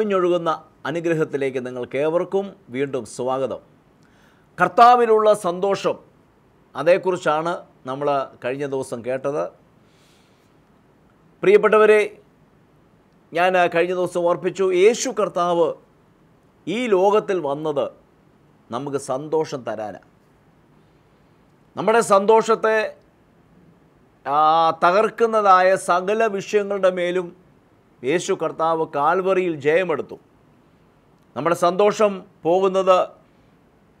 കവിഞ്ഞൊഴുകുന്ന അനുഗ്രഹത്തിലേക്ക് നിങ്ങൾക്കേവർക്കും വീണ്ടും സ്വാഗതം കർത്താവിലുള്ള സന്തോഷം അതേക്കുറിച്ചാണ് നമ്മൾ കഴിഞ്ഞ ദിവസം കേട്ടത് പ്രിയപ്പെട്ടവരെ ഞാൻ കഴിഞ്ഞ ദിവസം ഓർപ്പിച്ചു യേശു കർത്താവ് ഈ ലോകത്തിൽ വന്നത് നമുക്ക് സന്തോഷം തരാനാണ് നമ്മുടെ സന്തോഷത്തെ തകർക്കുന്നതായ സകല വിഷയങ്ങളുടെ മേലും യേശു കർത്താവ് കാൽവറിയിൽ ജയമെടുത്തു നമ്മുടെ സന്തോഷം പോകുന്നത്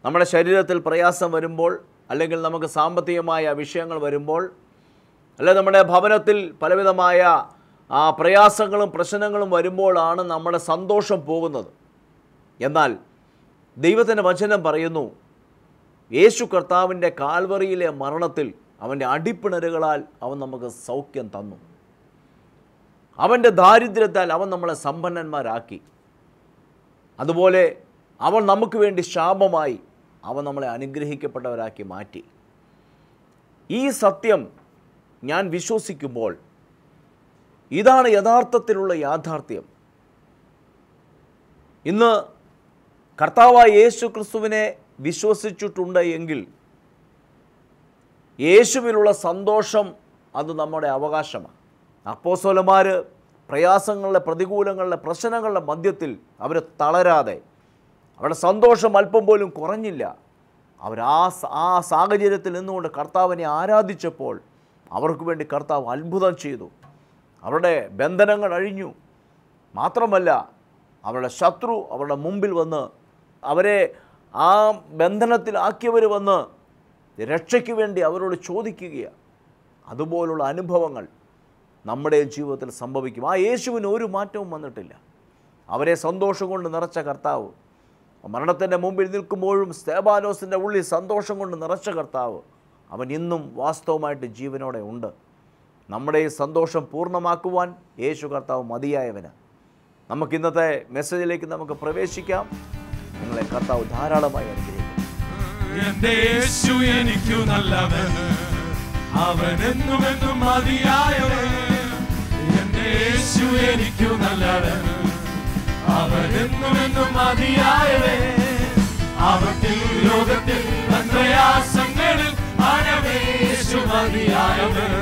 നമ്മുടെ ശരീരത്തിൽ പ്രയാസം വരുമ്പോൾ അല്ലെങ്കിൽ നമുക്ക് സാമ്പത്തികമായ വിഷയങ്ങൾ വരുമ്പോൾ അല്ലെ നമ്മുടെ ഭവനത്തിൽ പലവിധമായ ആ പ്രയാസങ്ങളും പ്രശ്നങ്ങളും വരുമ്പോഴാണ് നമ്മുടെ സന്തോഷം പോകുന്നത് എന്നാൽ ദൈവത്തിൻ്റെ വചനം പറയുന്നു യേശു കർത്താവിൻ്റെ കാൽവറിയിലെ മരണത്തിൽ അവൻ്റെ അടിപ്പിണരുകളാൽ അവൻ നമുക്ക് സൗഖ്യം തന്നു അവൻ്റെ ദാരിദ്ര്യത്താൽ അവൻ നമ്മളെ സമ്പന്നന്മാരാക്കി അതുപോലെ അവൻ നമുക്ക് വേണ്ടി ശാപമായി അവൻ നമ്മളെ അനുഗ്രഹിക്കപ്പെട്ടവരാക്കി മാറ്റി ഈ സത്യം ഞാൻ വിശ്വസിക്കുമ്പോൾ ഇതാണ് യഥാർത്ഥത്തിലുള്ള യാഥാർത്ഥ്യം ഇന്ന് കർത്താവായ യേശു ക്രിസ്തുവിനെ വിശ്വസിച്ചിട്ടുണ്ട് എങ്കിൽ യേശുവിലുള്ള സന്തോഷം അത് നമ്മുടെ അവകാശമാണ് അപ്പോസോലമാർ പ്രയാസങ്ങളുടെ പ്രതികൂലങ്ങളുടെ പ്രശ്നങ്ങളുടെ മധ്യത്തിൽ അവർ തളരാതെ അവരുടെ സന്തോഷം അല്പം പോലും കുറഞ്ഞില്ല അവർ ആ ആ സാഹചര്യത്തിൽ നിന്നുകൊണ്ട് കർത്താവിനെ ആരാധിച്ചപ്പോൾ അവർക്ക് വേണ്ടി കർത്താവ് അത്ഭുതം ചെയ്തു അവരുടെ ബന്ധനങ്ങൾ അഴിഞ്ഞു മാത്രമല്ല അവരുടെ ശത്രു അവരുടെ മുമ്പിൽ വന്ന് അവരെ ആ ആക്കിയവർ വന്ന് രക്ഷയ്ക്ക് വേണ്ടി അവരോട് ചോദിക്കുകയാണ് അതുപോലുള്ള അനുഭവങ്ങൾ നമ്മുടെ ജീവിതത്തിൽ സംഭവിക്കും ആ യേശുവിന് ഒരു മാറ്റവും വന്നിട്ടില്ല അവരെ സന്തോഷം കൊണ്ട് നിറച്ച കർത്താവ് മരണത്തിൻ്റെ മുമ്പിൽ നിൽക്കുമ്പോഴും സ്തേബാലോസിൻ്റെ ഉള്ളിൽ സന്തോഷം കൊണ്ട് നിറച്ച കർത്താവ് അവൻ ഇന്നും വാസ്തവമായിട്ട് ജീവനോടെ ഉണ്ട് നമ്മുടെ ഈ സന്തോഷം പൂർണ്ണമാക്കുവാൻ യേശു കർത്താവ് മതിയായവന് നമുക്ക് ഇന്നത്തെ മെസ്സേജിലേക്ക് നമുക്ക് പ്രവേശിക്കാം നിങ്ങളെ കർത്താവ് ധാരാളമായി അനുഗ്രഹിക്കും അവൻ എന്നും എന്നും മതിയായവൻ യേശു എനിക്കു നല്ലവൻ അവനെന്നും എന്നും മതിയായവേ അവത്തിൽ ലോകത്തിൽ പ്രയാസങ്ങളിൽ അനവേശു മതിയായവൻ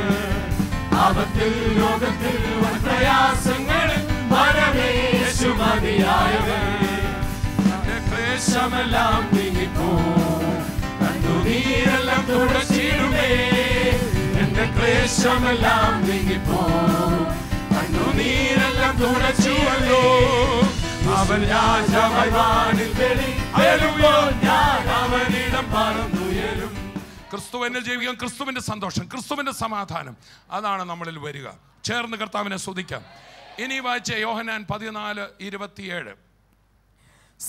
അവത്തിൽ ലോകത്തിൽ പ്രയാസങ്ങളിൽ മനവേശു മതിയായവൻ ക്ലേശമെല്ലാം നീങ്ങിപ്പോ കണ്ണുനീരെല്ലാം തുടച്ചിടുമേ എന്റെ ക്ലേശമെല്ലാം നീങ്ങിപ്പോ ക്രിസ്തു എന്നെ ജീവിക്കാം ക്രിസ്തുവിന്റെ പറന്നുയരും സന്തോഷം ക്രിസ്തുവിന്റെ സമാധാനം അതാണ് നമ്മളിൽ വരിക ചേർന്ന് കർത്താവിനെ ശ്രദ്ധിക്കാം ഇനി വായിച്ച യോഹനാൻ പതിനാല് ഇരുപത്തിയേഴ്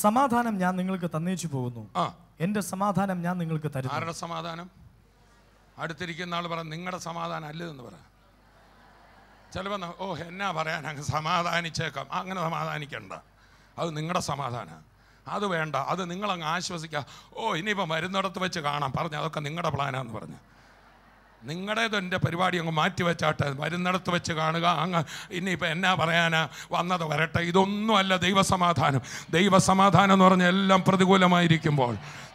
സമാധാനം ഞാൻ നിങ്ങൾക്ക് തന്നേച്ചു പോകുന്നു ആ എന്റെ സമാധാനം ഞാൻ നിങ്ങൾക്ക് തരുന്നു ആരുടെ സമാധാനം അടുത്തിരിക്കുന്ന ആൾ പറ നിങ്ങളുടെ സമാധാനം അല്ലെന്ന് പറയാം ചിലപ്പോൾ ഓ എന്നാ പറയാൻ അങ്ങ് സമാധാനിച്ചേക്കാം അങ്ങനെ സമാധാനിക്കണ്ട അത് നിങ്ങളുടെ സമാധാനമാണ് അത് വേണ്ട അത് നിങ്ങളങ്ങ് ആശ്വസിക്കുക ഓ ഇനിയിപ്പോൾ മരുന്നിടത്ത് വെച്ച് കാണാം പറഞ്ഞു അതൊക്കെ നിങ്ങളുടെ പ്ലാനാന്ന് പറഞ്ഞു നിങ്ങളുടേത് എൻ്റെ പരിപാടി അങ്ങ് മാറ്റി വെച്ചാട്ടെ വരുന്നിടത്ത് വെച്ച് കാണുക അങ്ങ് ഇനിയിപ്പോൾ എന്നാ പറയാനാ വന്നത് വരട്ടെ ഇതൊന്നുമല്ല ദൈവസമാധാനം ദൈവസമാധാനം എന്ന് പറഞ്ഞാൽ എല്ലാം പ്രതികൂലമായിരിക്കുമ്പോൾ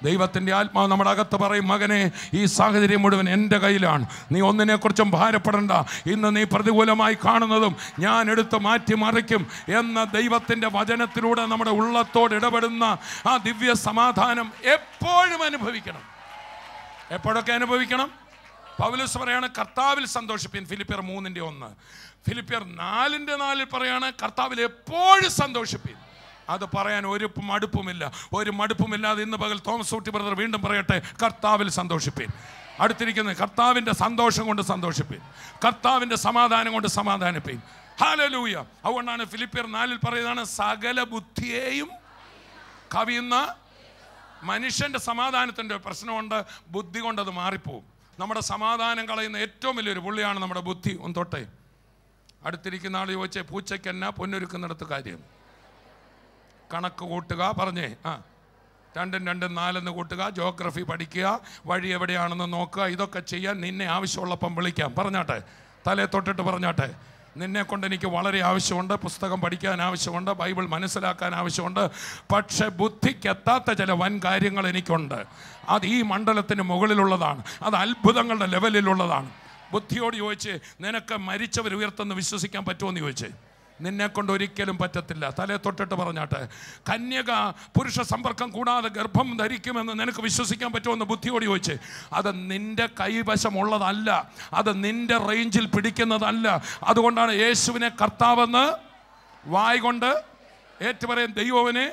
ദൈവത്തിൻ്റെ ആത്മാവ് നമ്മുടെ അകത്ത് പറയും മകനെ ഈ സാഹചര്യം മുഴുവൻ എൻ്റെ കയ്യിലാണ് നീ ഒന്നിനെക്കുറിച്ചും ഭാരപ്പെടണ്ട ഇന്ന് നീ പ്രതികൂലമായി കാണുന്നതും ഞാൻ എടുത്ത് മാറ്റി മറിക്കും എന്ന ദൈവത്തിൻ്റെ വചനത്തിലൂടെ നമ്മുടെ ഉള്ളത്തോട് ഇടപെടുന്ന ആ ദിവ്യ സമാധാനം എപ്പോഴും അനുഭവിക്കണം എപ്പോഴൊക്കെ അനുഭവിക്കണം പൗലൂസ് പറയാണ് കർത്താവിൽ സന്തോഷിപ്പിൻ ഫിലിപ്പിയർ മൂന്നിൻ്റെ ഒന്ന് ഫിലിപ്പിയർ നാലിൻ്റെ നാലിൽ പറയാണ് കർത്താവിൽ എപ്പോഴും സന്തോഷിപ്പിൻ അത് പറയാൻ ഒരു മടുപ്പുമില്ല ഒരു മടുപ്പുമില്ലാതെ ഇന്ന് പകൽ തോമസ് ഊട്ടി ബ്രദർ വീണ്ടും പറയട്ടെ കർത്താവിൽ സന്തോഷിപ്പിൻ അടുത്തിരിക്കുന്നത് കർത്താവിൻ്റെ സന്തോഷം കൊണ്ട് സന്തോഷിപ്പിൻ കർത്താവിൻ്റെ സമാധാനം കൊണ്ട് സമാധാനിപ്പിൻ ലൂയ അതുകൊണ്ടാണ് ഫിലിപ്പിയർ നാലിൽ പറയുന്നതാണ് സകല ബുദ്ധിയെയും കവിയുന്ന മനുഷ്യൻ്റെ സമാധാനത്തിൻ്റെ പ്രശ്നമുണ്ട് ബുദ്ധി കൊണ്ടത് മാറിപ്പോവും നമ്മുടെ സമാധാനം കളയുന്ന ഏറ്റവും വലിയൊരു പുള്ളിയാണ് നമ്മുടെ ബുദ്ധി ഒന്ന് തൊട്ടേ അടുത്തിരിക്കുന്ന ആൾ ചോദിച്ചേ പൂച്ചയ്ക്കെന്നാ പൊന്നൊരുക്കുന്നിടത്ത് കാര്യം കണക്ക് കൂട്ടുക പറഞ്ഞേ ആ രണ്ടും രണ്ടും നാലെന്ന് കൂട്ടുക ജോഗ്രഫി പഠിക്കുക വഴി എവിടെയാണെന്ന് നോക്കുക ഇതൊക്കെ ചെയ്യാൻ നിന്നെ ആവശ്യമുള്ളപ്പം വിളിക്കാം പറഞ്ഞാട്ടെ തലേ തൊട്ടിട്ട് പറഞ്ഞാട്ടെ നിന്നെക്കൊണ്ട് എനിക്ക് വളരെ ആവശ്യമുണ്ട് പുസ്തകം പഠിക്കാൻ ആവശ്യമുണ്ട് ബൈബിൾ മനസ്സിലാക്കാൻ ആവശ്യമുണ്ട് പക്ഷേ ബുദ്ധിക്കെത്താത്ത ചില വൻ കാര്യങ്ങൾ എനിക്കുണ്ട് അത് ഈ മണ്ഡലത്തിന് മുകളിലുള്ളതാണ് അത് അത്ഭുതങ്ങളുടെ ലെവലിലുള്ളതാണ് ബുദ്ധിയോട് ചോദിച്ച് നിനക്ക് മരിച്ചവർ ഉയർത്തെന്ന് വിശ്വസിക്കാൻ എന്ന് ചോദിച്ചേ നിന്നെ കൊണ്ട് ഒരിക്കലും പറ്റത്തില്ല തലേ തൊട്ടിട്ട് പറഞ്ഞാട്ടെ കന്യക പുരുഷ സമ്പർക്കം കൂടാതെ ഗർഭം ധരിക്കുമെന്ന് നിനക്ക് വിശ്വസിക്കാൻ പറ്റുമെന്ന് ബുദ്ധിയോട് ചോദിച്ച് അത് നിന്റെ കൈവശമുള്ളതല്ല അത് നിന്റെ റേഞ്ചിൽ പിടിക്കുന്നതല്ല അതുകൊണ്ടാണ് യേശുവിനെ കർത്താവെന്ന് വായ് കൊണ്ട് ഏറ്റുപറയും ദൈവവനെ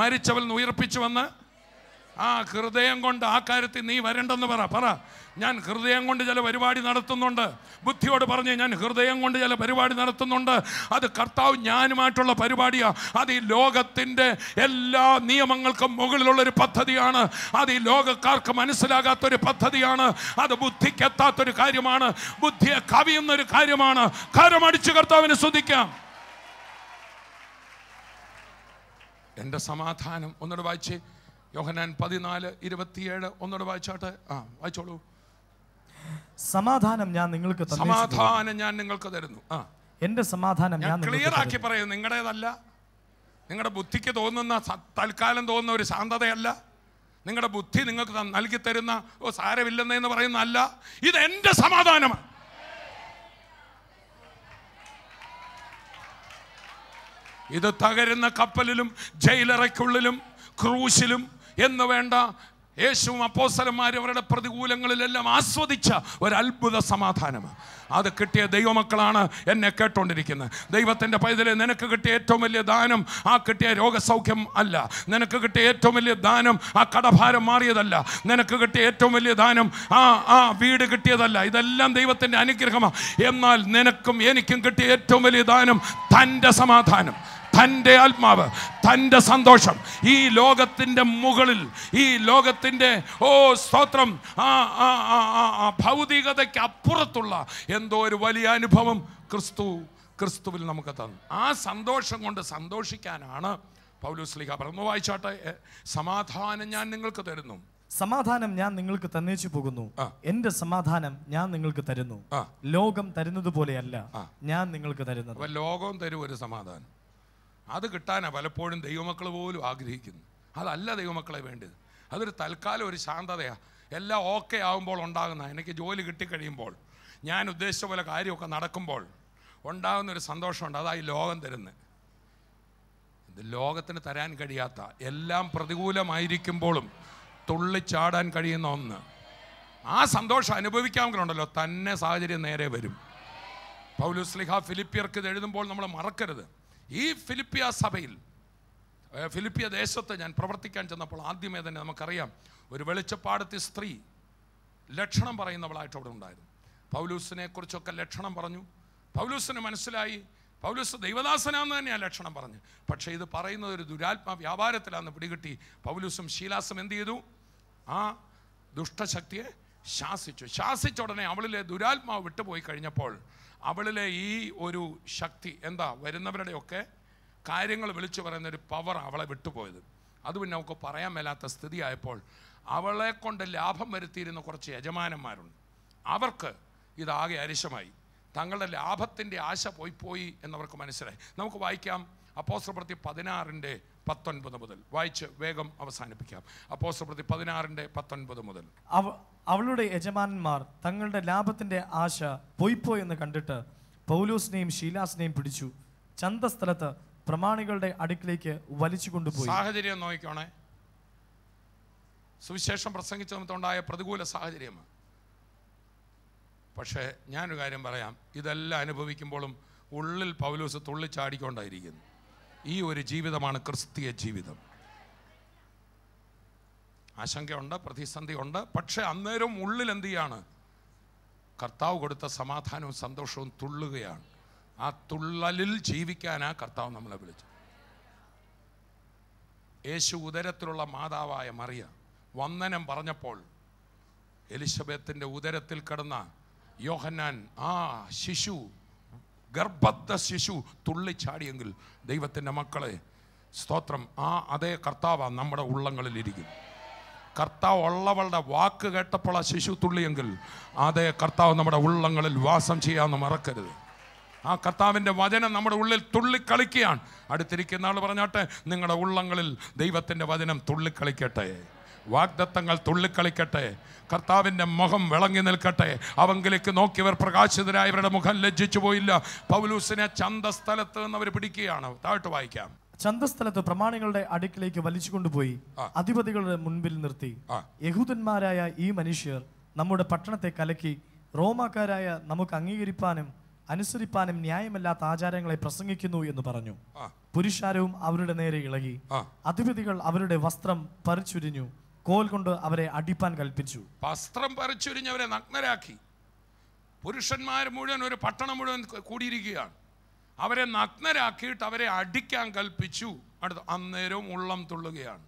മരിച്ചവൻ ഉയർപ്പിച്ചു വന്ന് ആ ഹൃദയം കൊണ്ട് ആ കാര്യത്തിൽ നീ വരണ്ടെന്ന് പറ പറ ഞാൻ ഹൃദയം കൊണ്ട് ചില പരിപാടി നടത്തുന്നുണ്ട് ബുദ്ധിയോട് പറഞ്ഞ് ഞാൻ ഹൃദയം കൊണ്ട് ചില പരിപാടി നടത്തുന്നുണ്ട് അത് കർത്താവ് ഞാനുമായിട്ടുള്ള പരിപാടിയാണ് അത് ഈ ലോകത്തിൻ്റെ എല്ലാ നിയമങ്ങൾക്കും മുകളിലുള്ളൊരു പദ്ധതിയാണ് അത് ഈ ലോകക്കാർക്ക് മനസ്സിലാകാത്തൊരു പദ്ധതിയാണ് അത് ബുദ്ധിക്കെത്താത്തൊരു കാര്യമാണ് ബുദ്ധിയെ കവിയുന്നൊരു കാര്യമാണ് കരമടിച്ച് കർത്താവിനെ ശ്രദ്ധിക്കാം എൻ്റെ സമാധാനം ഒന്നുകൂടെ വായിച്ചേ യോഹനാൻ പതിനാല് ഇരുപത്തിയേഴ് ഒന്നോട് വായിച്ചാട്ടെ ആ വായിച്ചോളൂ സമാധാനം ഞാൻ നിങ്ങൾക്ക് സമാധാനം ഞാൻ നിങ്ങൾക്ക് തരുന്നു ആ എൻ്റെ സമാധാനം ഞാൻ ക്ലിയർ ആക്കി പറയും നിങ്ങളുടേതല്ല നിങ്ങളുടെ ബുദ്ധിക്ക് തോന്നുന്ന തൽക്കാലം തോന്നുന്ന ഒരു ശാന്തതയല്ല നിങ്ങളുടെ ബുദ്ധി നിങ്ങൾക്ക് നൽകി തരുന്ന ഓ സാരമില്ലെന്ന് പറയുന്നതല്ല ഇത് എൻ്റെ സമാധാനമാണ് ഇത് തകരുന്ന കപ്പലിലും ജയിലറയ്ക്കുള്ളിലും ക്രൂശിലും എന്ന് വേണ്ട യേശുവും അപ്പോസലന്മാരും അവരുടെ പ്രതികൂലങ്ങളിലെല്ലാം ആസ്വദിച്ച ഒരു അത്ഭുത സമാധാനമാണ് അത് കിട്ടിയ ദൈവമക്കളാണ് എന്നെ കേട്ടോണ്ടിരിക്കുന്നത് ദൈവത്തിൻ്റെ പൈതലെ നിനക്ക് കിട്ടിയ ഏറ്റവും വലിയ ദാനം ആ കിട്ടിയ രോഗസൗഖ്യം അല്ല നിനക്ക് കിട്ടിയ ഏറ്റവും വലിയ ദാനം ആ കടഭാരം മാറിയതല്ല നിനക്ക് കിട്ടിയ ഏറ്റവും വലിയ ദാനം ആ ആ വീട് കിട്ടിയതല്ല ഇതെല്ലാം ദൈവത്തിൻ്റെ അനുഗ്രഹമാണ് എന്നാൽ നിനക്കും എനിക്കും കിട്ടിയ ഏറ്റവും വലിയ ദാനം തൻ്റെ സമാധാനം തൻ്റെ ആത്മാവ് തൻ്റെ സന്തോഷം ഈ ലോകത്തിൻ്റെ മുകളിൽ ഈ ലോകത്തിൻ്റെ ഓ സ്തോത്രം ആ ഭൗതികതയ്ക്ക് അപ്പുറത്തുള്ള എന്തോ ഒരു വലിയ അനുഭവം ക്രിസ്തു ക്രിസ്തുവിൽ നമുക്ക് തന്നു ആ സന്തോഷം കൊണ്ട് സന്തോഷിക്കാനാണ് പൗലൂസ് ലിഖ പറഞ്ഞു വായിച്ചാട്ടെ സമാധാനം ഞാൻ നിങ്ങൾക്ക് തരുന്നു സമാധാനം ഞാൻ നിങ്ങൾക്ക് തന്നേച്ചു പോകുന്നു എന്റെ സമാധാനം ഞാൻ നിങ്ങൾക്ക് തരുന്നു ലോകം തരുന്നത് പോലെയല്ല ഞാൻ നിങ്ങൾക്ക് തരുന്നത് ലോകം തരും ഒരു സമാധാനം അത് കിട്ടാനാണ് പലപ്പോഴും ദൈവമക്കൾ പോലും ആഗ്രഹിക്കുന്നത് അതല്ല ദൈവമക്കളെ വേണ്ടത് അതൊരു തൽക്കാലം ഒരു ശാന്തതയാണ് എല്ലാം ഓക്കെ ആകുമ്പോൾ ഉണ്ടാകുന്ന എനിക്ക് ജോലി കിട്ടിക്കഴിയുമ്പോൾ ഞാൻ ഉദ്ദേശിച്ച പോലെ കാര്യമൊക്കെ നടക്കുമ്പോൾ ഉണ്ടാകുന്ന ഒരു സന്തോഷമുണ്ട് അതാ ഈ ലോകം തരുന്നത് ഇത് ലോകത്തിന് തരാൻ കഴിയാത്ത എല്ലാം പ്രതികൂലമായിരിക്കുമ്പോഴും തുള്ളിച്ചാടാൻ കഴിയുന്ന ഒന്ന് ആ സന്തോഷം അനുഭവിക്കാമെങ്കിലുണ്ടല്ലോ തന്നെ സാഹചര്യം നേരെ വരും പൗലുസ്ലിഹ ഫിലിപ്പിയർക്ക് ഇത് എഴുതുമ്പോൾ നമ്മൾ മറക്കരുത് ഈ ഫിലിപ്പിയ സഭയിൽ ഫിലിപ്പിയ ദേശത്ത് ഞാൻ പ്രവർത്തിക്കാൻ ചെന്നപ്പോൾ ആദ്യമേ തന്നെ നമുക്കറിയാം ഒരു വെളിച്ചപ്പാടത്തി സ്ത്രീ ലക്ഷണം പറയുന്നവളായിട്ട് അവിടെ ഉണ്ടായിരുന്നു പൗലൂസിനെ കുറിച്ചൊക്കെ ലക്ഷണം പറഞ്ഞു പൗലൂസിന് മനസ്സിലായി പൗലൂസ് ദൈവദാസനാന്ന് ആ ലക്ഷണം പറഞ്ഞു പക്ഷേ ഇത് പറയുന്നത് ഒരു ദുരാത്മ വ്യാപാരത്തിലാന്ന് പിടികിട്ടി പൗലൂസും ശീലാസും എന്ത് ചെയ്തു ആ ദുഷ്ടശക്തിയെ ശാസിച്ചു ശാസിച്ച ഉടനെ അവളിലെ ദുരാത്മാവ് വിട്ടുപോയി കഴിഞ്ഞപ്പോൾ അവളിലെ ഈ ഒരു ശക്തി എന്താ വരുന്നവരുടെയൊക്കെ കാര്യങ്ങൾ വിളിച്ചു പറയുന്ന ഒരു പവർ അവളെ വിട്ടുപോയത് അത് പിന്നെ അവൾക്ക് പറയാൻ മേലാത്ത സ്ഥിതിയായപ്പോൾ അവളെ കൊണ്ട് ലാഭം വരുത്തിയിരുന്ന കുറച്ച് യജമാനന്മാരുണ്ട് അവർക്ക് ഇതാകെ അരിശമായി തങ്ങളുടെ ലാഭത്തിൻ്റെ ആശ പോയി പോയി എന്നവർക്ക് മനസ്സിലായി നമുക്ക് വായിക്കാം അപ്പോസ്ത്രപ്രതി പതിനാറിൻ്റെ പത്തൊൻപത് മുതൽ വായിച്ച് വേഗം അവസാനിപ്പിക്കാം അപ്പോസ്തപ്രതി പതിനാറിൻ്റെ പത്തൊൻപത് മുതൽ അവളുടെ യജമാനന്മാർ തങ്ങളുടെ ലാഭത്തിന്റെ ആശ പോയിപ്പോ എന്ന് കണ്ടിട്ട് പൗലൂസിനെയും ഷീലാസിനെയും പിടിച്ചു സ്ഥലത്ത് പ്രമാണികളുടെ അടുക്കിലേക്ക് വലിച്ചു കൊണ്ടുപോയി സാഹചര്യം നോക്കിക്കോണേ സുവിശേഷം പ്രസംഗിച്ച പ്രതികൂല സാഹചര്യമാണ് പക്ഷേ ഞാനൊരു കാര്യം പറയാം ഇതെല്ലാം അനുഭവിക്കുമ്പോഴും ഉള്ളിൽ പൗലൂസ് തുള്ളിച്ചാടിക്കൊണ്ടായിരിക്കുന്നു ഈ ഒരു ജീവിതമാണ് ക്രിസ്തീയ ജീവിതം ആശങ്കയുണ്ട് ഉണ്ട് പക്ഷേ അന്നേരം ഉള്ളിൽ എന്ത് ചെയ്യാണ് കർത്താവ് കൊടുത്ത സമാധാനവും സന്തോഷവും തുള്ളുകയാണ് ആ തുള്ളലിൽ ജീവിക്കാനാ കർത്താവ് നമ്മളെ വിളിച്ചു യേശു ഉദരത്തിലുള്ള മാതാവായ മറിയ വന്ദനം പറഞ്ഞപ്പോൾ എലിസബത്തിൻ്റെ ഉദരത്തിൽ കിടന്ന യോഹന്നാൻ ആ ശിശു ഗർഭത്തെ ശിശു തുള്ളിച്ചാടിയെങ്കിൽ ദൈവത്തിൻ്റെ മക്കളെ സ്തോത്രം ആ അതേ കർത്താവാണ് നമ്മുടെ ഉള്ളങ്ങളിലിരിക്കും കർത്താവ് ഉള്ളവളുടെ വാക്ക് കേട്ടപ്പോൾ ആ ശിശു തുള്ളിയെങ്കിൽ അതേ കർത്താവ് നമ്മുടെ ഉള്ളങ്ങളിൽ വാസം ചെയ്യാമെന്ന് മറക്കരുത് ആ കർത്താവിൻ്റെ വചനം നമ്മുടെ ഉള്ളിൽ തുള്ളിക്കളിക്കുകയാണ് അടുത്തിരിക്കുന്ന ആൾ പറഞ്ഞാട്ടെ നിങ്ങളുടെ ഉള്ളങ്ങളിൽ ദൈവത്തിൻ്റെ വചനം തുള്ളിക്കളിക്കട്ടെ വാഗ്ദത്തങ്ങൾ തുള്ളിക്കളിക്കട്ടെ കർത്താവിൻ്റെ മുഖം വിളങ്ങി നിൽക്കട്ടെ അവങ്കിലേക്ക് നോക്കിയവർ പ്രകാശിതരായവരുടെ മുഖം ലജ്ജിച്ചു പോയില്ല പൗലൂസിനെ ചന്തസ്ഥലത്ത് നിന്ന് അവർ പിടിക്കുകയാണ് താഴ്ട്ട് വായിക്കാം ചന്തസ്ഥലത്ത് പ്രമാണികളുടെ അടുക്കിലേക്ക് വലിച്ചു കൊണ്ടുപോയി അധിപതികളുടെ മുൻപിൽ നിർത്തി യഹൂദന്മാരായ ഈ മനുഷ്യർ നമ്മുടെ പട്ടണത്തെ കലക്കി റോമാക്കാരായ നമുക്ക് അംഗീകരിപ്പാനും അനുസരിപ്പാനും ന്യായമല്ലാത്ത ആചാരങ്ങളെ പ്രസംഗിക്കുന്നു എന്ന് പറഞ്ഞു പുരുഷാരവും അവരുടെ നേരെ ഇളകി അധിപതികൾ അവരുടെ വസ്ത്രം പറിച്ചുരിഞ്ഞു കോൽ കൊണ്ട് അവരെ അടിപ്പാൻ കൽപ്പിച്ചു വസ്ത്രം പറിച്ചൊരിഞ്ഞ് അവരെ നഗ്നരാക്കി പുരുഷന്മാർ മുഴുവൻ ഒരു പട്ടണം മുഴുവൻ കൂടിയിരിക്കുകയാണ് അവരെ നഗ്നരാക്കിയിട്ട് അവരെ അടിക്കാൻ കൽപ്പിച്ചു അടുത്ത് അന്നേരവും ഉള്ളം തുള്ളുകയാണ്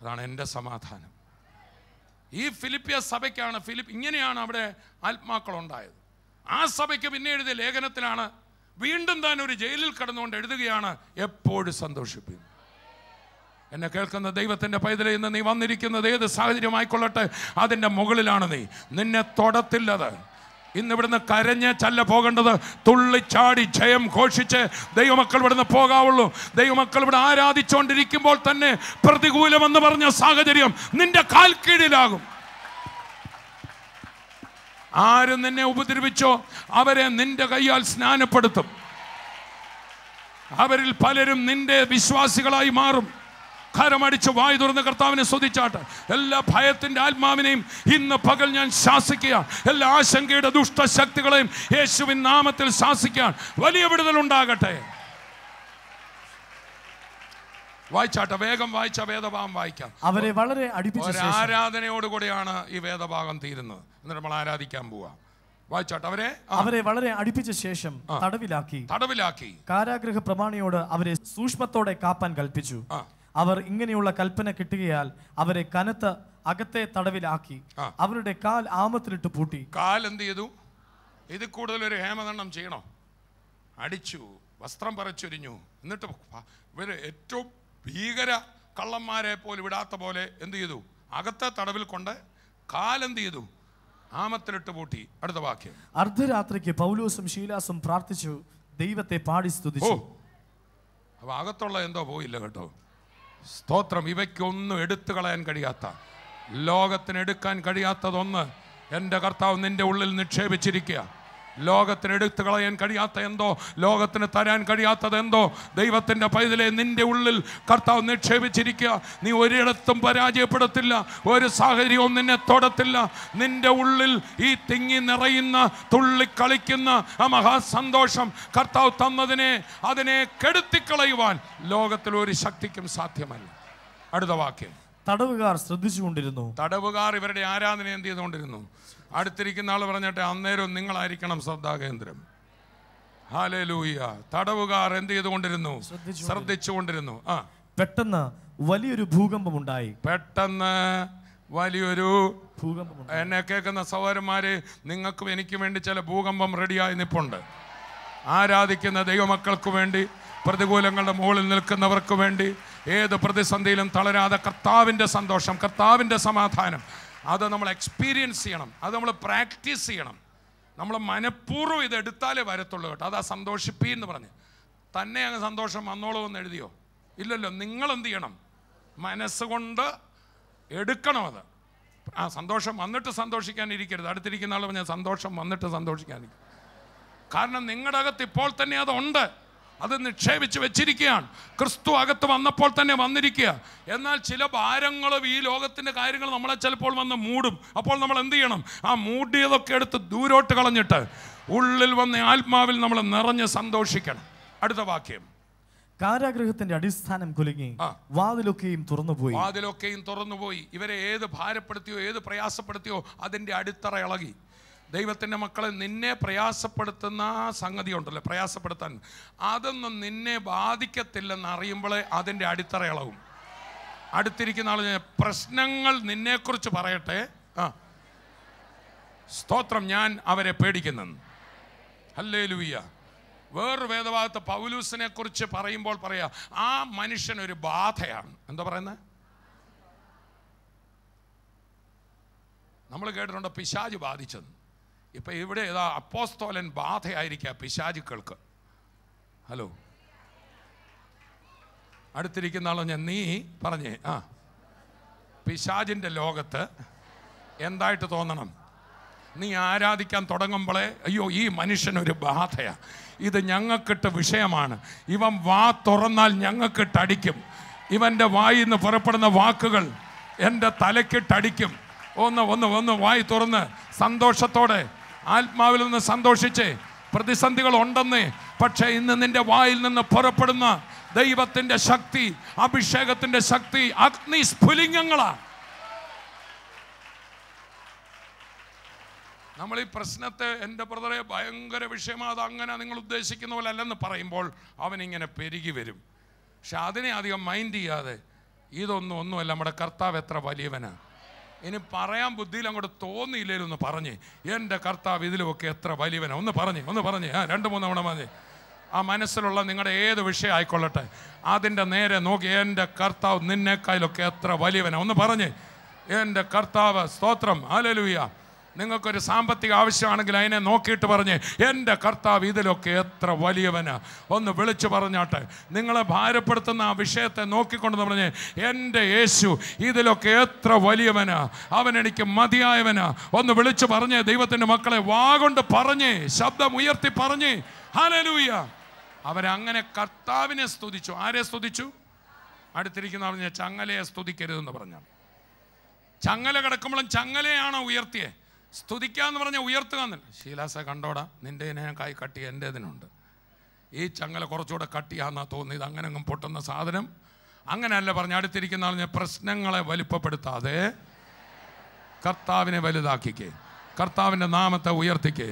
അതാണ് എൻ്റെ സമാധാനം ഈ ഫിലിപ്പിയ സഭയ്ക്കാണ് ഫിലിപ്പ് ഇങ്ങനെയാണ് അവിടെ ആത്മാക്കളുണ്ടായത് ആ സഭയ്ക്ക് പിന്നെ എഴുതിയ ലേഖനത്തിലാണ് വീണ്ടും താൻ ഒരു ജയിലിൽ കടന്നുകൊണ്ട് എഴുതുകയാണ് എപ്പോഴും സന്തോഷിപ്പിക്കും എന്നെ കേൾക്കുന്ന ദൈവത്തിൻ്റെ പൈതലിൽ നിന്ന് നീ വന്നിരിക്കുന്നത് ഏത് സാഹചര്യമായിക്കൊള്ളട്ടെ അതിൻ്റെ മുകളിലാണ് നീ നിന്നെ തൊടത്തില്ലത് ഇന്ന് ഇവിടുന്ന് കരഞ്ഞ് ചല്ല പോകേണ്ടത് തുള്ളിച്ചാടി ജയം ഘോഷിച്ച് ദൈവമക്കൾ ഇവിടുന്ന് പോകാവുള്ളൂ ദൈവമക്കൾ ഇവിടെ ആരാധിച്ചുകൊണ്ടിരിക്കുമ്പോൾ തന്നെ പ്രതികൂലമെന്ന് പറഞ്ഞ സാഹചര്യം നിന്റെ കാൽ കീഴിലാകും നിന്നെ ഉപദ്രവിച്ചോ അവരെ നിന്റെ കൈയാൽ സ്നാനപ്പെടുത്തും അവരിൽ പലരും നിന്റെ വിശ്വാസികളായി മാറും കരമടിച്ച് വായു തുറന്ന് കർത്താവിനെ സ്വദിച്ചാട്ട് എല്ലാ ഭയത്തിൻ്റെ ആത്മാവിനെയും ഇന്ന് പകൽ ഞാൻ ശാസിക്കുക എല്ലാ ആശങ്കയുടെ ദുഷ്ടശക്തികളെയും യേശുവിൻ നാമത്തിൽ ശാസിക്കാൻ വലിയ വിടുതൽ ഉണ്ടാകട്ടെ വായിച്ചാട്ടെ വേഗം വായിച്ച വേദഭാഗം വായിക്കാം അവരെ വളരെ ആരാധനയോടുകൂടിയാണ് ഈ വേദഭാഗം തീരുന്നത് എന്നിട്ട് നമ്മൾ ആരാധിക്കാൻ പോവാ വായിച്ചാട്ട് അവരെ അവരെ വളരെ അടുപ്പിച്ച ശേഷം തടവിലാക്കി തടവിലാക്കി കാരാഗ്രഹ പ്രമാണിയോട് അവരെ സൂക്ഷ്മത്തോടെ കാപ്പാൻ കൽപ്പിച്ചു അവർ ഇങ്ങനെയുള്ള കൽപ്പന കിട്ടുകയാൽ അവരെ കനത്ത അകത്തെ തടവിലാക്കി അവരുടെ കാൽ ആമത്തിലിട്ട് പൂട്ടി കാൽ എന്ത് ചെയ്തു ഇത് കൂടുതൽ ഒരു ഹേമദണ്ഡം ചെയ്യണോ അടിച്ചു വസ്ത്രം പറിച്ചൊരിഞ്ഞു എന്നിട്ട് ഇവര് ഏറ്റവും ഭീകര കള്ളന്മാരെ പോലെ വിടാത്ത പോലെ എന്ത് ചെയ്തു അകത്തെ തടവിൽ കൊണ്ട് കാലെന്ത് ചെയ്തു ആമത്തിലിട്ട് പൂട്ടി അടുത്ത വാക്യം അർദ്ധരാത്രിക്ക് പൗലൂസും ശീലാസും പ്രാർത്ഥിച്ചു ദൈവത്തെ പാടി സ്തുതിച്ചു അപ്പൊ അകത്തുള്ള എന്തോ പോയില്ല കേട്ടോ സ്തോത്രം ഇവയ്ക്കൊന്നും എടുത്തു കളയാൻ കഴിയാത്ത ലോകത്തിന് എടുക്കാൻ കഴിയാത്തതൊന്ന് എൻ്റെ കർത്താവ് നിൻ്റെ ഉള്ളിൽ നിക്ഷേപിച്ചിരിക്കുക ലോകത്തിന് എടുത്തു കളയാൻ കഴിയാത്ത എന്തോ ലോകത്തിന് തരാൻ കഴിയാത്തത് എന്തോ ദൈവത്തിൻ്റെ പൈതലെ നിന്റെ ഉള്ളിൽ കർത്താവ് നിക്ഷേപിച്ചിരിക്കുക നീ ഒരിടത്തും പരാജയപ്പെടുത്തില്ല ഒരു സാഹചര്യവും നിന്നെ തൊടത്തില്ല നിന്റെ ഉള്ളിൽ ഈ തിങ്ങി നിറയുന്ന തുള്ളിക്കളിക്കുന്ന ആ മഹാസന്തോഷം കർത്താവ് തന്നതിനെ അതിനെ കെടുത്തിക്കളയുവാൻ ലോകത്തിൽ ഒരു ശക്തിക്കും സാധ്യമല്ല അടുത്ത വാക്യം തടവുകാർ ശ്രദ്ധിച്ചുകൊണ്ടിരുന്നു തടവുകാർ ഇവരുടെ ആരാധന എന്ത് ചെയ്തുകൊണ്ടിരുന്നു അടുത്തിരിക്കുന്ന ആൾ പറഞ്ഞിട്ട് അന്നേരം നിങ്ങളായിരിക്കണം ശ്രദ്ധാകേന്ദ്രം ഹാലേ ലൂയ തടവുകാർ എന്ത് ചെയ്തുകൊണ്ടിരുന്നു ശ്രദ്ധിച്ചുകൊണ്ടിരുന്നു ആ പെട്ടെന്ന് വലിയൊരു ഭൂകമ്പം ഉണ്ടായി പെട്ടെന്ന് വലിയൊരു ഭൂകമ്പം എന്നെ കേൾക്കുന്ന സഹോദരന്മാരെ നിങ്ങൾക്കും എനിക്ക് വേണ്ടി ചില ഭൂകമ്പം റെഡിയായി നിപ്പുണ്ട് ആരാധിക്കുന്ന ദൈവമക്കൾക്ക് വേണ്ടി പ്രതികൂലങ്ങളുടെ മുകളിൽ നിൽക്കുന്നവർക്ക് വേണ്ടി ഏത് പ്രതിസന്ധിയിലും തളരാതെ കർത്താവിൻ്റെ സന്തോഷം കർത്താവിൻ്റെ സമാധാനം അത് നമ്മൾ എക്സ്പീരിയൻസ് ചെയ്യണം അത് നമ്മൾ പ്രാക്ടീസ് ചെയ്യണം നമ്മൾ മനഃപൂർവ്വം ഇത് എടുത്താലേ വരത്തുള്ളൂ കേട്ടോ അതാ സന്തോഷിപ്പി എന്ന് പറഞ്ഞ് തന്നെ അങ്ങ് സന്തോഷം വന്നോളൂ എന്ന് എഴുതിയോ ഇല്ലല്ലോ നിങ്ങൾ എന്ത് ചെയ്യണം മനസ്സുകൊണ്ട് എടുക്കണം അത് ആ സന്തോഷം വന്നിട്ട് സന്തോഷിക്കാനിരിക്കരുത് അടുത്തിരിക്കുന്ന ആൾ പറഞ്ഞാൽ സന്തോഷം വന്നിട്ട് സന്തോഷിക്കാനിരിക്കും കാരണം നിങ്ങളുടെ അകത്ത് ഇപ്പോൾ തന്നെ അതുണ്ട് അത് നിക്ഷേപിച്ച് വെച്ചിരിക്കുകയാണ് ക്രിസ്തു അകത്ത് വന്നപ്പോൾ തന്നെ വന്നിരിക്കുക എന്നാൽ ചില ഭാരങ്ങളും ഈ ലോകത്തിൻ്റെ കാര്യങ്ങൾ നമ്മളെ ചിലപ്പോൾ വന്ന് മൂടും അപ്പോൾ നമ്മൾ എന്ത് ചെയ്യണം ആ മൂടിയതൊക്കെ എടുത്ത് ദൂരോട്ട് കളഞ്ഞിട്ട് ഉള്ളിൽ വന്ന ആത്മാവിൽ നമ്മൾ നിറഞ്ഞ് സന്തോഷിക്കണം അടുത്ത വാക്യം കാരാഗ്രഹത്തിന്റെ അടിസ്ഥാനം കുലുങ്ങി വാതിലൊക്കെയും തുറന്നുപോയി വാതിലൊക്കെയും തുറന്നുപോയി ഇവരെ ഏത് ഭാരപ്പെടുത്തിയോ ഏത് പ്രയാസപ്പെടുത്തിയോ അതിന്റെ അടിത്തറ ഇളകി ദൈവത്തിൻ്റെ മക്കളെ നിന്നെ പ്രയാസപ്പെടുത്തുന്ന സംഗതി ഉണ്ടല്ലോ പ്രയാസപ്പെടുത്താൻ അതൊന്നും നിന്നെ ബാധിക്കത്തില്ലെന്ന് അറിയുമ്പോഴേ അതിൻ്റെ അടിത്തറ ഇളകും അടുത്തിരിക്കുന്ന ആൾ പ്രശ്നങ്ങൾ നിന്നെക്കുറിച്ച് പറയട്ടെ ആ സ്തോത്രം ഞാൻ അവരെ പേടിക്കുന്നെന്ന് അല്ലേ ലൂയ്യ വേറൊരു വേദഭാഗത്ത് പൗലൂസിനെ കുറിച്ച് പറയുമ്പോൾ പറയാ ആ മനുഷ്യൻ ഒരു ബാധയാണ് എന്താ പറയുന്നത് നമ്മൾ കേട്ടിട്ടുണ്ട് പിശാജ് ബാധിച്ചെന്ന് ഇപ്പം ഇവിടെ ഇതാ അപ്പോസ്തോലൻ ബാധയായിരിക്കുക പിശാചുക്കൾക്ക് ഹലോ അടുത്തിരിക്കുന്ന ആളോ ഞാൻ നീ പറഞ്ഞേ ആ പിശാജിൻ്റെ ലോകത്ത് എന്തായിട്ട് തോന്നണം നീ ആരാധിക്കാൻ തുടങ്ങുമ്പോളേ അയ്യോ ഈ മനുഷ്യനൊരു ബാധയാണ് ഇത് ഞങ്ങൾക്കിട്ട് വിഷയമാണ് ഇവൻ വാ തുറന്നാൽ ഞങ്ങൾക്കിട്ടടിക്കും ഇവൻ്റെ വായിൽ നിന്ന് പുറപ്പെടുന്ന വാക്കുകൾ എൻ്റെ തലക്കിട്ടടിക്കും ഒന്ന് ഒന്ന് ഒന്ന് വായി തുറന്ന് സന്തോഷത്തോടെ ആത്മാവിൽ നിന്ന് സന്തോഷിച്ച് പ്രതിസന്ധികൾ ഉണ്ടെന്ന് പക്ഷേ ഇന്ന് നിന്റെ വായിൽ നിന്ന് പുറപ്പെടുന്ന ദൈവത്തിൻ്റെ ശക്തി അഭിഷേകത്തിൻ്റെ ശക്തി അഗ്നി സ്ഫുലിംഗങ്ങളാണ് നമ്മൾ ഈ പ്രശ്നത്തെ എൻ്റെ ബ്രദറെ ഭയങ്കര വിഷയമാണ് അതങ്ങനെ നിങ്ങൾ ഉദ്ദേശിക്കുന്ന പോലെ അല്ലെന്ന് പറയുമ്പോൾ അവനിങ്ങനെ പെരുകി വരും പക്ഷെ അതിനെ അധികം മൈൻഡ് ചെയ്യാതെ ഇതൊന്നും ഒന്നുമല്ല നമ്മുടെ കർത്താവ് എത്ര വലിയവനാണ് ഇനി പറയാൻ ബുദ്ധിയിൽ അങ്ങോട്ട് തോന്നിയില്ലേലും ഒന്ന് പറഞ്ഞേ എൻ്റെ കർത്താവ് ഇതിലുമൊക്കെ എത്ര വലിയവനാണ് ഒന്ന് പറഞ്ഞേ ഒന്ന് പറഞ്ഞേ ആ രണ്ട് മൂന്ന് തവണ മതി ആ മനസ്സിലുള്ള നിങ്ങളുടെ ഏത് വിഷയം ആയിക്കൊള്ളട്ടെ അതിൻ്റെ നേരെ നോക്കി എൻ്റെ കർത്താവ് നിന്നേക്കായാലൊക്കെ എത്ര വലിയവനാണ് ഒന്ന് പറഞ്ഞേ എൻ്റെ കർത്താവ് സ്തോത്രം ആലലുയ്യ നിങ്ങൾക്കൊരു സാമ്പത്തിക ആവശ്യമാണെങ്കിൽ അതിനെ നോക്കിയിട്ട് പറഞ്ഞ് എൻ്റെ കർത്താവ് ഇതിലൊക്കെ എത്ര വലിയവന് ഒന്ന് വിളിച്ചു പറഞ്ഞാട്ടെ നിങ്ങളെ ഭാരപ്പെടുത്തുന്ന ആ വിഷയത്തെ നോക്കിക്കൊണ്ട് പറഞ്ഞ് എൻ്റെ യേശു ഇതിലൊക്കെ എത്ര വലിയവന് അവൻ എനിക്ക് മതിയായവന് ഒന്ന് വിളിച്ചു പറഞ്ഞ് ദൈവത്തിൻ്റെ മക്കളെ വാഗൊണ്ട് പറഞ്ഞ് ശബ്ദം ഉയർത്തി പറഞ്ഞ് ഹലലൂയ അവരങ്ങനെ കർത്താവിനെ സ്തുതിച്ചു ആരെ സ്തുതിച്ചു അടുത്തിരിക്കുന്ന പറഞ്ഞ ചങ്ങലയെ സ്തുതിക്കരുതെന്ന് പറഞ്ഞു ചങ്ങല കിടക്കുമ്പോഴും ചങ്ങലയാണോ ഉയർത്തിയേ സ്തുതിക്കുക എന്ന് പറഞ്ഞാൽ ഉയർത്തുക എന്നല്ല ശീലാസ കണ്ടോടാ നിൻ്റെ കായ് കട്ടി എൻ്റെ ഇതിനുണ്ട് ഈ ചങ്ങല കുറച്ചുകൂടെ കട്ടിയാന്നാ ഇത് അങ്ങനെ അങ്ങും പൊട്ടുന്ന സാധനം അങ്ങനെയല്ല പറഞ്ഞ അടുത്തിരിക്കുന്ന പറഞ്ഞ പ്രശ്നങ്ങളെ വലിപ്പപ്പെടുത്താതെ കർത്താവിനെ വലുതാക്കിക്കേ കർത്താവിൻ്റെ നാമത്തെ ഉയർത്തിക്കേ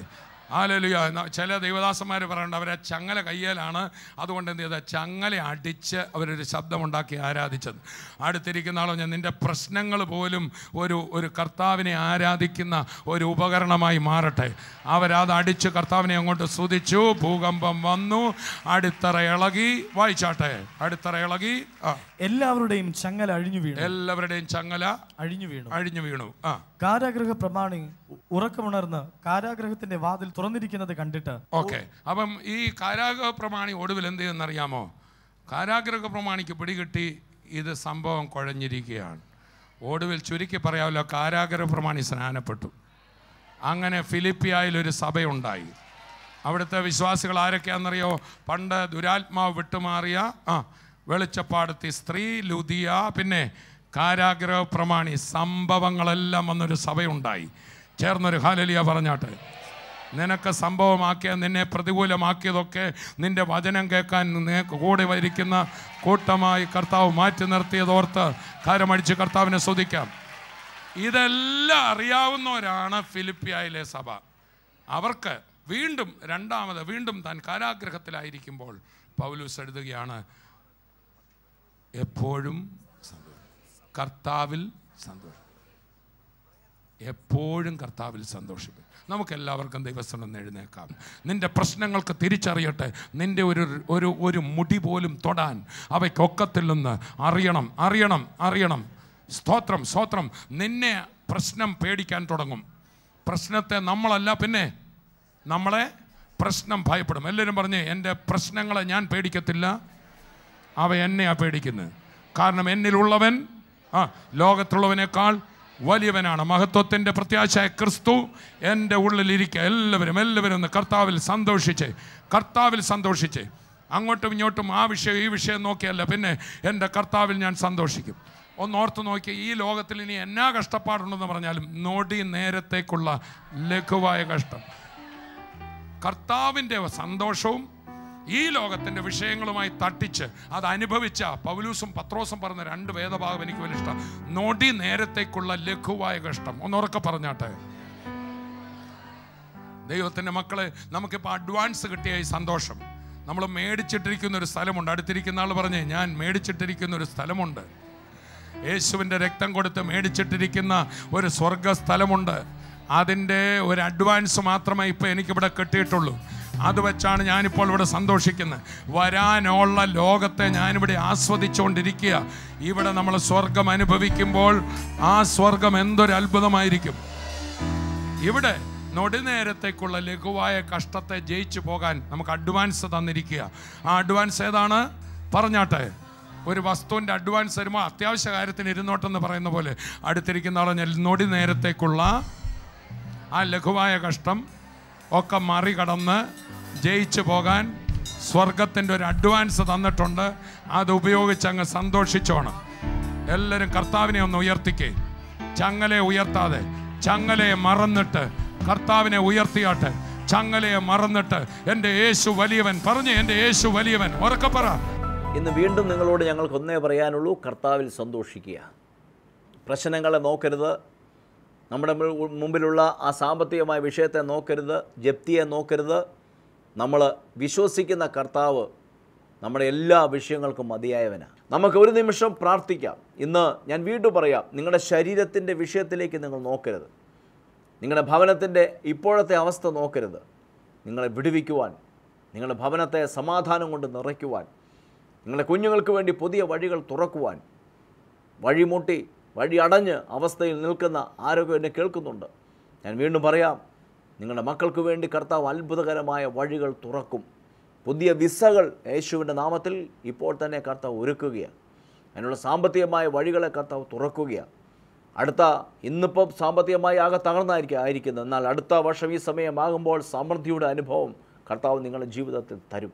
ആലലുയ ചില ദൈവദാസന്മാർ പറയുന്നുണ്ട് അവരെ ചങ്ങല കയ്യലാണ് അതുകൊണ്ട് എന്ത് ചെയ്താൽ ചങ്ങല അടിച്ച് അവരൊരു ശബ്ദമുണ്ടാക്കി ആരാധിച്ചത് അടുത്തിരിക്കുന്ന ആളോ ഞാൻ നിൻ്റെ പ്രശ്നങ്ങൾ പോലും ഒരു ഒരു കർത്താവിനെ ആരാധിക്കുന്ന ഒരു ഉപകരണമായി മാറട്ടെ അവരത് അടിച്ച് കർത്താവിനെ അങ്ങോട്ട് സ്തുതിച്ചു ഭൂകമ്പം വന്നു അടിത്തറ ഇളകി വായിച്ചാട്ടെ അടിത്തറ ഇളകി ആ എല്ലാവരുടെയും ചങ്ങല അഴിഞ്ഞു വീണു എല്ലാവരുടെയും ചങ്ങല അഴിഞ്ഞു വീണു അഴിഞ്ഞു വീണു ആ കാരാഗ്രഹ പ്രമാണി ഉറക്കമുണർന്ന് കാരാഗ്രഹത്തിന്റെ വാതിൽ തുറന്നിരിക്കുന്നത് കണ്ടിട്ട് ഓക്കെ അപ്പം ഈ കാരാഗ്രഹ പ്രമാണി ഒടുവിൽ എന്ത് ചെയ്യുന്നറിയാമോ കാരാഗ്രഹ പ്രമാണിക്ക് പിടികിട്ടി ഇത് സംഭവം കുഴഞ്ഞിരിക്കുകയാണ് ഒടുവിൽ ചുരുക്കി പറയാമല്ലോ കാരാഗ്രഹ പ്രമാണി സ്നാനപ്പെട്ടു അങ്ങനെ ഫിലിപ്പിയായിൽ ഒരു സഭയുണ്ടായി അവിടുത്തെ വിശ്വാസികൾ ആരൊക്കെയാണെന്നറിയോ പണ്ട് ദുരാത്മാവ് വിട്ടുമാറിയ ആ വെളിച്ചപ്പാടത്തി സ്ത്രീ ലുതിയ പിന്നെ കാരാഗ്രഹ പ്രമാണി സംഭവങ്ങളെല്ലാം വന്നൊരു സഭയുണ്ടായി ചേർന്നൊരു ഹാലലിയ പറഞ്ഞാട്ട് നിനക്ക് സംഭവമാക്കിയ നിന്നെ പ്രതികൂലമാക്കിയതൊക്കെ നിന്റെ വചനം കേൾക്കാൻ നിനക്ക് കൂടെ വരിക്കുന്ന കൂട്ടമായി കർത്താവ് മാറ്റി നിർത്തിയതോർത്ത് കാരമടിച്ച് കർത്താവിനെ ശ്രദ്ധിക്കാം ഇതെല്ലാം അറിയാവുന്നവരാണ് ഫിലിപ്പിയയിലെ സഭ അവർക്ക് വീണ്ടും രണ്ടാമത് വീണ്ടും താൻ കാരാഗ്രഹത്തിലായിരിക്കുമ്പോൾ പൗലൂസ് എഴുതുകയാണ് എപ്പോഴും സന്തോഷം കർത്താവിൽ സന്തോഷം എപ്പോഴും കർത്താവിൽ സന്തോഷിക്കും നമുക്കെല്ലാവർക്കും ദിവസം ഒന്ന് എഴുന്നേക്കാം നിന്റെ പ്രശ്നങ്ങൾക്ക് തിരിച്ചറിയട്ടെ നിന്റെ ഒരു ഒരു ഒരു മുടി പോലും തൊടാൻ അവയ്ക്കൊക്കത്തിൽ നിന്ന് അറിയണം അറിയണം അറിയണം സ്തോത്രം സ്തോത്രം നിന്നെ പ്രശ്നം പേടിക്കാൻ തുടങ്ങും പ്രശ്നത്തെ നമ്മളല്ല പിന്നെ നമ്മളെ പ്രശ്നം ഭയപ്പെടും എല്ലാവരും പറഞ്ഞ് എൻ്റെ പ്രശ്നങ്ങളെ ഞാൻ പേടിക്കത്തില്ല അവ എന്നെ പേടിക്കുന്നത് കാരണം എന്നിലുള്ളവൻ ആ ലോകത്തുള്ളവനേക്കാൾ വലിയവനാണ് മഹത്വത്തിൻ്റെ പ്രത്യാശയായ ക്രിസ്തു എൻ്റെ ഉള്ളിലിരിക്കുക എല്ലാവരും എല്ലാവരും ഒന്ന് കർത്താവിൽ സന്തോഷിച്ച് കർത്താവിൽ സന്തോഷിച്ച് അങ്ങോട്ടും ഇങ്ങോട്ടും ആ വിഷയം ഈ വിഷയം നോക്കിയല്ല പിന്നെ എൻ്റെ കർത്താവിൽ ഞാൻ സന്തോഷിക്കും ഒന്ന് ഓർത്ത് നോക്കി ഈ ലോകത്തിൽ ഇനി എന്നാ കഷ്ടപ്പാടുണ്ടെന്ന് പറഞ്ഞാലും നൊടി നേരത്തേക്കുള്ള ലഘുവായ കഷ്ടം കർത്താവിൻ്റെ സന്തോഷവും ഈ ലോകത്തിൻ്റെ വിഷയങ്ങളുമായി തട്ടിച്ച് അത് അനുഭവിച്ച പൗലൂസും പത്രോസും പറഞ്ഞ രണ്ട് വേദഭാഗം എനിക്ക് വലിയ ഇഷ്ടം നൊടി നേരത്തേക്കുള്ള ലഘുവായ കഷ്ടം ഒന്നുറക്കെ പറഞ്ഞാട്ടെ ദൈവത്തിൻ്റെ മക്കളെ നമുക്കിപ്പോൾ അഡ്വാൻസ് കിട്ടിയ ഈ സന്തോഷം നമ്മൾ മേടിച്ചിട്ടിരിക്കുന്ന ഒരു സ്ഥലമുണ്ട് അടുത്തിരിക്കുന്ന ആൾ പറഞ്ഞേ ഞാൻ മേടിച്ചിട്ടിരിക്കുന്ന ഒരു സ്ഥലമുണ്ട് യേശുവിൻ്റെ രക്തം കൊടുത്ത് മേടിച്ചിട്ടിരിക്കുന്ന ഒരു സ്വർഗ സ്ഥലമുണ്ട് അതിൻ്റെ ഒരു അഡ്വാൻസ് മാത്രമേ ഇപ്പോൾ എനിക്കിവിടെ കിട്ടിയിട്ടുള്ളൂ അത് വെച്ചാണ് ഞാനിപ്പോൾ ഇവിടെ സന്തോഷിക്കുന്നത് വരാനുള്ള ലോകത്തെ ഞാനിവിടെ ആസ്വദിച്ചുകൊണ്ടിരിക്കുക ഇവിടെ നമ്മൾ സ്വർഗം അനുഭവിക്കുമ്പോൾ ആ സ്വർഗം എന്തൊരു അത്ഭുതമായിരിക്കും ഇവിടെ നൊടിനേരത്തേക്കുള്ള ലഘുവായ കഷ്ടത്തെ ജയിച്ചു പോകാൻ നമുക്ക് അഡ്വാൻസ് തന്നിരിക്കുക ആ അഡ്വാൻസ് ഏതാണ് പറഞ്ഞാട്ടെ ഒരു വസ്തുവിൻ്റെ അഡ്വാൻസ് വരുമ്പോൾ അത്യാവശ്യ കാര്യത്തിന് ഇരുന്നോട്ടെന്ന് പറയുന്ന പോലെ അടുത്തിരിക്കുന്ന ആളെ നൊടി നേരത്തേക്കുള്ള ആ ലഘുവായ കഷ്ടം ഒക്കെ മറികടന്ന് ജയിച്ചു പോകാൻ സ്വർഗത്തിൻ്റെ ഒരു അഡ്വാൻസ് തന്നിട്ടുണ്ട് അത് ഉപയോഗിച്ച് അങ്ങ് സന്തോഷിച്ചോണം എല്ലാവരും കർത്താവിനെ ഒന്ന് ഉയർത്തിക്കേ ചങ്ങലയെ ഉയർത്താതെ ചങ്ങലയെ മറന്നിട്ട് കർത്താവിനെ ഉയർത്തിയാട്ടെ ചങ്ങലയെ മറന്നിട്ട് എൻ്റെ യേശു വലിയവൻ പറഞ്ഞു എൻ്റെ യേശു വലിയവൻ ഉറക്കപ്പറ ഇന്ന് വീണ്ടും നിങ്ങളോട് ഞങ്ങൾക്ക് ഒന്നേ പറയാനുള്ളൂ കർത്താവിൽ സന്തോഷിക്കുക പ്രശ്നങ്ങളെ നോക്കരുത് നമ്മുടെ മുമ്പിലുള്ള ആ സാമ്പത്തികമായ വിഷയത്തെ നോക്കരുത് ജപ്തിയെ നോക്കരുത് നമ്മൾ വിശ്വസിക്കുന്ന കർത്താവ് നമ്മുടെ എല്ലാ വിഷയങ്ങൾക്കും മതിയായവനാണ് നമുക്ക് ഒരു നിമിഷം പ്രാർത്ഥിക്കാം ഇന്ന് ഞാൻ വീണ്ടും പറയാം നിങ്ങളുടെ ശരീരത്തിൻ്റെ വിഷയത്തിലേക്ക് നിങ്ങൾ നോക്കരുത് നിങ്ങളുടെ ഭവനത്തിൻ്റെ ഇപ്പോഴത്തെ അവസ്ഥ നോക്കരുത് നിങ്ങളെ വിടുവിക്കുവാൻ നിങ്ങളുടെ ഭവനത്തെ സമാധാനം കൊണ്ട് നിറയ്ക്കുവാൻ നിങ്ങളുടെ കുഞ്ഞുങ്ങൾക്ക് വേണ്ടി പുതിയ വഴികൾ തുറക്കുവാൻ വഴിമുട്ടി വഴി അടഞ്ഞ് അവസ്ഥയിൽ നിൽക്കുന്ന ആരോഗ്യം എന്നെ കേൾക്കുന്നുണ്ട് ഞാൻ വീണ്ടും പറയാം നിങ്ങളുടെ മക്കൾക്ക് വേണ്ടി കർത്താവ് അത്ഭുതകരമായ വഴികൾ തുറക്കും പുതിയ വിസകൾ യേശുവിൻ്റെ നാമത്തിൽ ഇപ്പോൾ തന്നെ കർത്താവ് ഒരുക്കുകയാണ് അതിനുള്ള സാമ്പത്തികമായ വഴികളെ കർത്താവ് തുറക്കുകയാണ് അടുത്ത ഇന്നിപ്പം സാമ്പത്തികമായി ആകെ തകർന്നായിരിക്കും ആയിരിക്കുന്നത് എന്നാൽ അടുത്ത വർഷം ഈ സമയമാകുമ്പോൾ സമൃദ്ധിയുടെ അനുഭവം കർത്താവ് നിങ്ങളുടെ ജീവിതത്തിൽ തരും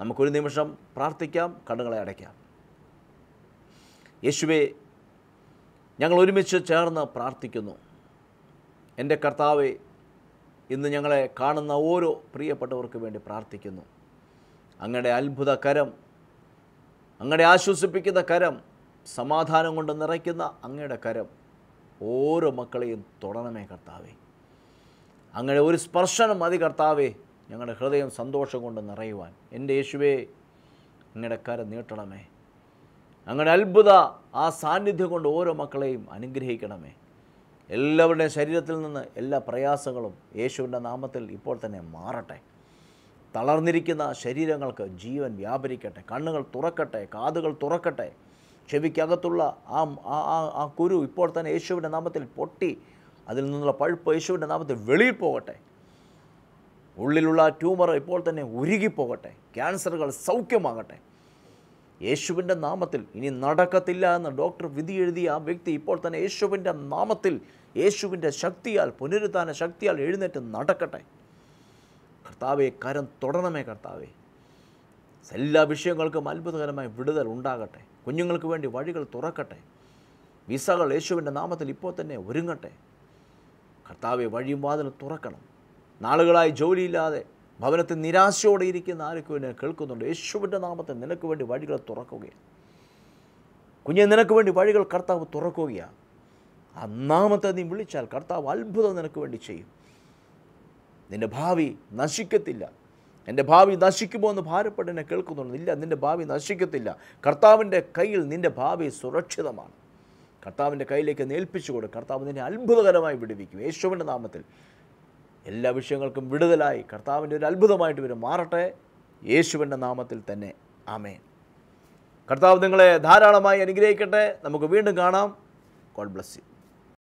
നമുക്കൊരു നിമിഷം പ്രാർത്ഥിക്കാം കണ്ണുകളെ അടയ്ക്കാം യേശുവെ ഞങ്ങൾ ഒരുമിച്ച് ചേർന്ന് പ്രാർത്ഥിക്കുന്നു എൻ്റെ കർത്താവെ ഇന്ന് ഞങ്ങളെ കാണുന്ന ഓരോ പ്രിയപ്പെട്ടവർക്ക് വേണ്ടി പ്രാർത്ഥിക്കുന്നു അങ്ങയുടെ അത്ഭുത കരം അങ്ങയുടെ ആശ്വസിപ്പിക്കുന്ന കരം സമാധാനം കൊണ്ട് നിറയ്ക്കുന്ന അങ്ങയുടെ കരം ഓരോ മക്കളെയും തുടരണമേ കർത്താവേ അങ്ങയുടെ ഒരു സ്പർശനം മതി കർത്താവേ ഞങ്ങളുടെ ഹൃദയം സന്തോഷം കൊണ്ട് നിറയുവാൻ എൻ്റെ യേശുവേ അങ്ങയുടെ കരം നീട്ടണമേ അങ്ങയുടെ അത്ഭുത ആ സാന്നിധ്യം കൊണ്ട് ഓരോ മക്കളെയും അനുഗ്രഹിക്കണമേ എല്ലാവരുടെയും ശരീരത്തിൽ നിന്ന് എല്ലാ പ്രയാസങ്ങളും യേശുവിൻ്റെ നാമത്തിൽ ഇപ്പോൾ തന്നെ മാറട്ടെ തളർന്നിരിക്കുന്ന ശരീരങ്ങൾക്ക് ജീവൻ വ്യാപരിക്കട്ടെ കണ്ണുകൾ തുറക്കട്ടെ കാതുകൾ തുറക്കട്ടെ ചെവിക്കകത്തുള്ള ആ ആ കുരു ഇപ്പോൾ തന്നെ യേശുവിൻ്റെ നാമത്തിൽ പൊട്ടി അതിൽ നിന്നുള്ള പഴുപ്പ് യേശുവിൻ്റെ നാമത്തിൽ വെളിയിൽ പോകട്ടെ ഉള്ളിലുള്ള ട്യൂമർ ഇപ്പോൾ തന്നെ ഉരുകിപ്പോകട്ടെ ക്യാൻസറുകൾ സൗഖ്യമാകട്ടെ യേശുവിൻ്റെ നാമത്തിൽ ഇനി നടക്കത്തില്ല എന്ന് ഡോക്ടർ വിധി എഴുതിയ ആ വ്യക്തി ഇപ്പോൾ തന്നെ യേശുവിൻ്റെ നാമത്തിൽ യേശുവിൻ്റെ ശക്തിയാൽ പുനരുദ്ധാന ശക്തിയാൽ എഴുന്നേറ്റ് നടക്കട്ടെ കർത്താവെ കരം തുടരണമേ കർത്താവെ എല്ലാ വിഷയങ്ങൾക്കും അത്ഭുതകരമായ വിടുതൽ ഉണ്ടാകട്ടെ കുഞ്ഞുങ്ങൾക്ക് വേണ്ടി വഴികൾ തുറക്കട്ടെ വിസകൾ യേശുവിൻ്റെ നാമത്തിൽ ഇപ്പോൾ തന്നെ ഒരുങ്ങട്ടെ കർത്താവെ വഴിയും വാതിലും തുറക്കണം നാളുകളായി ജോലിയില്ലാതെ ഭവനത്തിൽ നിരാശയോടെ ഇരിക്കുന്ന ആരൊക്കെ എന്നെ കേൾക്കുന്നുണ്ട് യേശുവിൻ്റെ നാമത്തിൽ നിനക്ക് വേണ്ടി വഴികൾ തുറക്കുകയാണ് കുഞ്ഞെ നിനക്ക് വേണ്ടി വഴികൾ കർത്താവ് തുറക്കുകയാണ് അന്നാമത്തെ നീ വിളിച്ചാൽ കർത്താവ് അത്ഭുതം നിനക്ക് വേണ്ടി ചെയ്യും നിൻ്റെ ഭാവി നശിക്കത്തില്ല എൻ്റെ ഭാവി നശിക്കുമോ എന്ന് ഭാരപ്പെടനെ കേൾക്കുന്നുണ്ട് ഇല്ല നിൻ്റെ ഭാവി നശിക്കത്തില്ല കർത്താവിൻ്റെ കയ്യിൽ നിൻ്റെ ഭാവി സുരക്ഷിതമാണ് കർത്താവിൻ്റെ കയ്യിലേക്ക് നേൽപ്പിച്ചു കൊടു കർത്താവ് നിന്നെ അത്ഭുതകരമായി വിടുവിക്കും യേശുവിൻ്റെ നാമത്തിൽ എല്ലാ വിഷയങ്ങൾക്കും വിടുതലായി കർത്താവിൻ്റെ ഒരു അത്ഭുതമായിട്ട് വരും മാറട്ടെ യേശുവിൻ്റെ നാമത്തിൽ തന്നെ ആമേൻ കർത്താവ് നിങ്ങളെ ധാരാളമായി അനുഗ്രഹിക്കട്ടെ നമുക്ക് വീണ്ടും കാണാം ഗോഡ് ബ്ലസ് യു